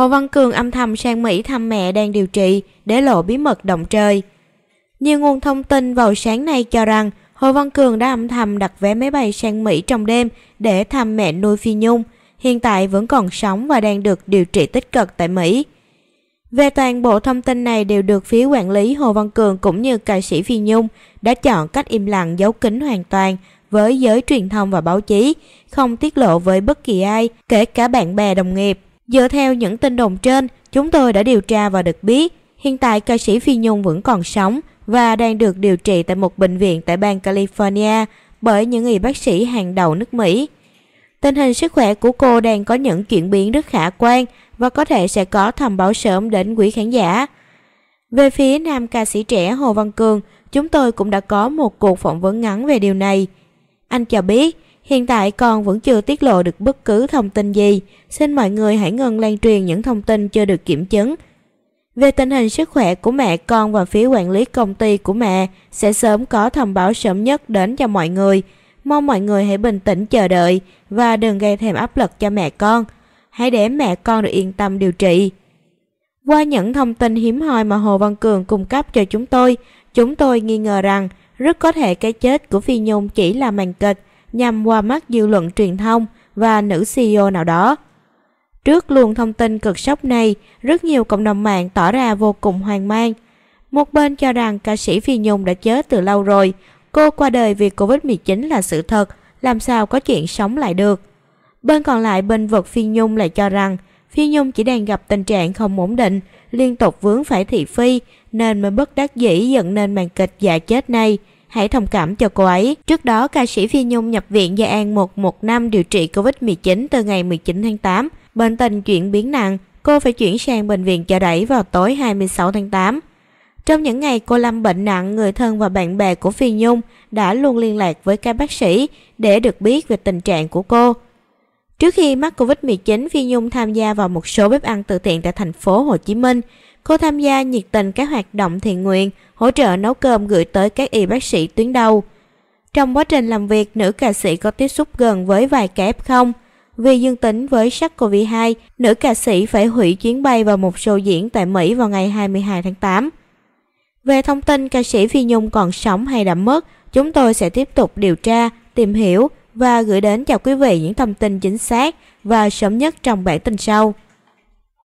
Hồ Văn Cường âm thầm sang Mỹ thăm mẹ đang điều trị để lộ bí mật động trời. Nhiều nguồn thông tin vào sáng nay cho rằng Hồ Văn Cường đã âm thầm đặt vé máy bay sang Mỹ trong đêm để thăm mẹ nuôi Phi Nhung, hiện tại vẫn còn sống và đang được điều trị tích cực tại Mỹ. Về toàn bộ thông tin này đều được phía quản lý Hồ Văn Cường cũng như ca sĩ Phi Nhung đã chọn cách im lặng giấu kín hoàn toàn với giới truyền thông và báo chí, không tiết lộ với bất kỳ ai, kể cả bạn bè đồng nghiệp. Dựa theo những tin đồn trên, chúng tôi đã điều tra và được biết, hiện tại ca sĩ Phi Nhung vẫn còn sống và đang được điều trị tại một bệnh viện tại bang California bởi những y bác sĩ hàng đầu nước Mỹ. Tình hình sức khỏe của cô đang có những chuyển biến rất khả quan và có thể sẽ có thầm báo sớm đến quý khán giả. Về phía nam ca sĩ trẻ Hồ Văn Cường, chúng tôi cũng đã có một cuộc phỏng vấn ngắn về điều này. Anh cho biết, Hiện tại con vẫn chưa tiết lộ được bất cứ thông tin gì, xin mọi người hãy ngừng lan truyền những thông tin chưa được kiểm chứng. Về tình hình sức khỏe của mẹ con và phía quản lý công ty của mẹ sẽ sớm có thông báo sớm nhất đến cho mọi người. Mong mọi người hãy bình tĩnh chờ đợi và đừng gây thêm áp lực cho mẹ con. Hãy để mẹ con được yên tâm điều trị. Qua những thông tin hiếm hoi mà Hồ Văn Cường cung cấp cho chúng tôi, chúng tôi nghi ngờ rằng rất có thể cái chết của Phi Nhung chỉ là màn kịch nhằm qua mắt dư luận truyền thông và nữ CEO nào đó. Trước luồng thông tin cực sốc này, rất nhiều cộng đồng mạng tỏ ra vô cùng hoang mang. Một bên cho rằng ca sĩ Phi Nhung đã chết từ lâu rồi, cô qua đời vì Covid-19 là sự thật, làm sao có chuyện sống lại được. Bên còn lại bên vực Phi Nhung lại cho rằng Phi Nhung chỉ đang gặp tình trạng không ổn định, liên tục vướng phải thị phi nên mới bất đắc dĩ dẫn nên màn kịch giả dạ chết này – hãy thông cảm cho cô ấy. Trước đó, ca sĩ Phi Nhung nhập viện Gia An 115 năm điều trị COVID-19 từ ngày 19 tháng 8. Bệnh tình chuyển biến nặng, cô phải chuyển sang bệnh viện chợ đẩy vào tối 26 tháng 8. Trong những ngày cô lâm bệnh nặng, người thân và bạn bè của Phi Nhung đã luôn liên lạc với các bác sĩ để được biết về tình trạng của cô. Trước khi mắc Covid-19, Phi Nhung tham gia vào một số bếp ăn từ thiện tại thành phố Hồ Chí Minh. Cô tham gia nhiệt tình các hoạt động thiện nguyện, hỗ trợ nấu cơm gửi tới các y bác sĩ tuyến đầu. Trong quá trình làm việc, nữ ca sĩ có tiếp xúc gần với vài kẻ F0. Vì dương tính với SARS-CoV-2, nữ ca sĩ phải hủy chuyến bay vào một show diễn tại Mỹ vào ngày 22 tháng 8. Về thông tin ca sĩ Phi Nhung còn sống hay đã mất, chúng tôi sẽ tiếp tục điều tra, tìm hiểu và gửi đến cho quý vị những thông tin chính xác và sớm nhất trong bản tin sau.